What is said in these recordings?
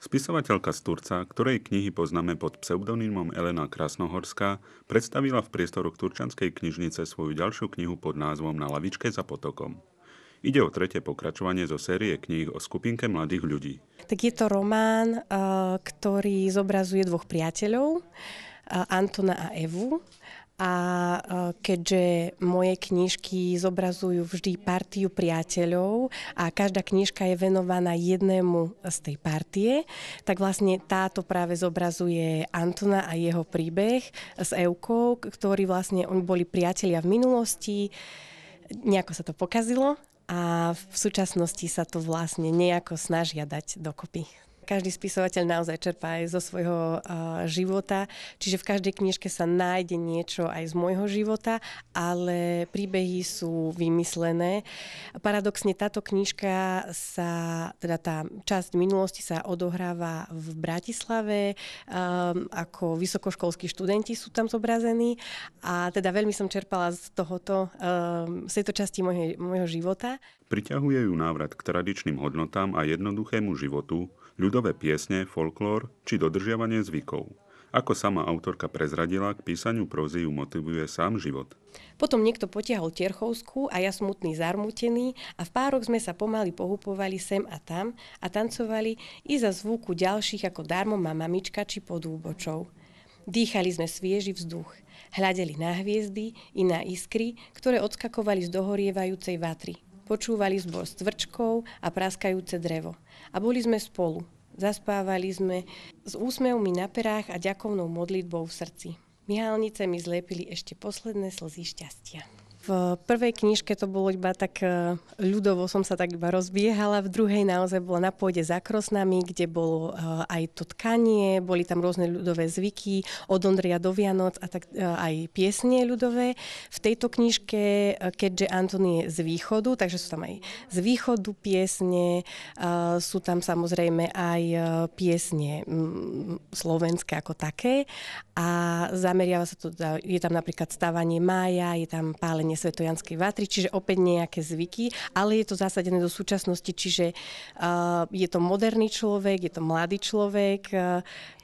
Spisovateľka z Turca, ktorej knihy poznáme pod pseudonymom Elena Krasnohorská, predstavila v priestoroch Turčanskej knižnice svoju ďalšiu knihu pod názvom Na lavičke za potokom. Ide o tretie pokračovanie zo série kníh o skupinke mladých ľudí. Tak je to román, eh, ktorý zobrazuje dvoch priateľov, eh, Antona a Evu a e, keďže moje knižky zobrazujú vždy partiu priateľov a každá knižka je venovaná jednému z tej partie, tak vlastne táto práve zobrazuje Antona a jeho príbeh s Eukou, ktorí vlastne oni boli priatelia v minulosti, nejako sa to pokazilo a v súčasnosti sa to vlastne nejako snažia dať dokopy každý spisovateľ naozaj čerpá aj zo svojho života, čiže v každej knižke sa nájde niečo aj z môjho života, ale príbehy sú vymyslené. Paradoxne táto knižka sa, teda tá časť minulosti sa odohráva v Bratislave, um, ako vysokoškolskí študenti sú tam zobrazení a teda veľmi som čerpala z tohoto, um, z tejto časti môjho života. Priťahuje ju návrat k tradičným hodnotám a jednoduchému životu, ľudové piesne, folklór či dodržiavanie zvykov. Ako sama autorka prezradila, k písaniu prózy ju motivuje sám život. Potom niekto potiahol Tierchovskú a ja smutný zarmutený a v pároch sme sa pomaly pohupovali sem a tam a tancovali i za zvuku ďalších ako Darmo má mamička či podúbočov. Dýchali sme svieži vzduch, hľadeli na hviezdy i na iskry, ktoré odskakovali z dohorievajúcej vatry – Počúvali zbor s tvrčkou a praskajúce drevo. A boli sme spolu. Zaspávali sme s úsmevmi na perách a ďakovnou modlitbou v srdci. Mihálnice mi zlepili ešte posledné slzy šťastia. V prvej knižke to bolo iba tak e, ľudovo som sa tak iba rozbiehala, v druhej naozaj bola na pôde za krosnami, kde bolo e, aj to tkanie, boli tam rôzne ľudové zvyky, od Ondria do Vianoc a tak e, aj piesne ľudové. V tejto knižke, keďže Anton je z východu, takže sú tam aj z východu piesne, sú tam samozrejme aj piesne slovenské ako také a zameriava sa to, je tam napríklad stávanie mája, je tam pálenie Svetojanskej, vatry, čiže opäť nejaké zvyky, ale je to zásadené do súčasnosti, čiže je to moderný človek, je to mladý človek,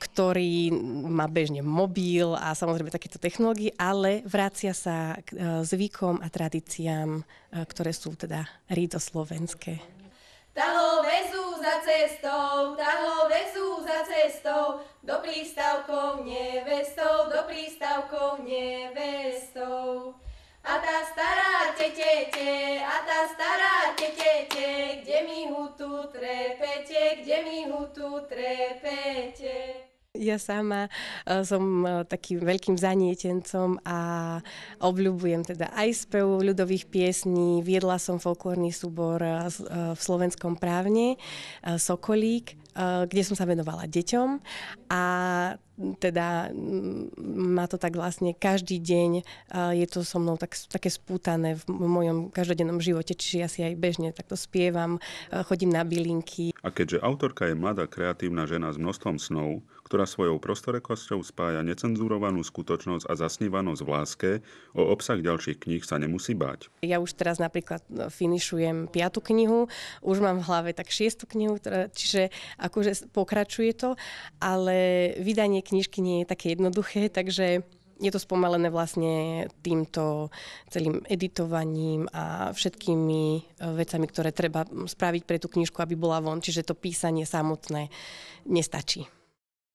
ktorý má bežne mobil a samozrejme takéto technológie, ale vracia sa k e, zvykom a tradíciám, e, ktoré sú teda rídoslovenské. slovenské. Taho vezú za cestou, taho vezú za cestou, do prístavkov nevestou, do prístavkov nevestou tá stará tete a tá stará tete, kde mi hutu trepete, kde mi hutu trepete. Ja sama e, som e, takým veľkým zanietencom a obľúbujem teda aj spev ľudových piesní. Viedla som folklórny súbor e, v slovenskom právne, Sokolík, Eh, kde som sa venovala deťom a teda mm, má to tak vlastne každý deň, eh, je to so mnou tak, také spútané v mojom každodennom živote, čiže ja si aj bežne takto spievam, eh, chodím na bylinky. A keďže autorka je mladá kreatívna žena s množstvom snov, ktorá svojou prostorekosťou spája necenzurovanú skutočnosť a zasnívanosť v láske, o obsah ďalších kníh sa nemusí báť. Ja už teraz napríklad finišujem piatu knihu, už mám v hlave tak šiestu knihu, čiže akože pokračuje to, ale vydanie knižky nie je také jednoduché, takže je to spomalené vlastne týmto celým editovaním a všetkými e, vecami, ktoré treba spraviť pre tú knižku, aby bola von. Čiže to písanie samotné nestačí.